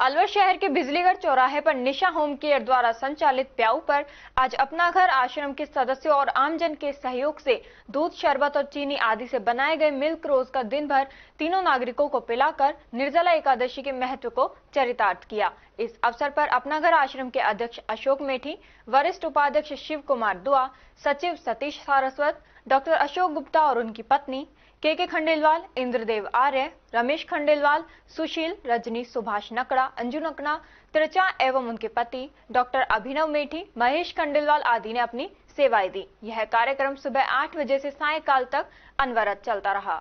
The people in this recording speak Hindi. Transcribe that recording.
अलवर शहर के बिजलीगढ़ चौराहे पर निशा होम केयर द्वारा संचालित प्याऊ पर आज अपना घर आश्रम के सदस्यों और आमजन के सहयोग से दूध शरबत और चीनी आदि से बनाए गए मिल्क रोज का दिन भर तीनों नागरिकों को पिलाकर निर्जला एकादशी के महत्व को चरितार्थ किया इस अवसर पर अपना घर आश्रम के अध्यक्ष अशोक मेठी वरिष्ठ उपाध्यक्ष शिव कुमार दुआ सचिव सतीश सारस्वत डॉक्टर अशोक गुप्ता और उनकी पत्नी के के खंडेलवाल इंद्रदेव आर्य रमेश खंडेलवाल सुशील रजनी सुभाष नकड़ा अंजू नकना त्रिचा एवं उनके पति डॉक्टर अभिनव मेठी महेश खंडेलवाल आदि ने अपनी सेवाएं दी यह कार्यक्रम सुबह आठ बजे से सायकाल तक अनवरत चलता रहा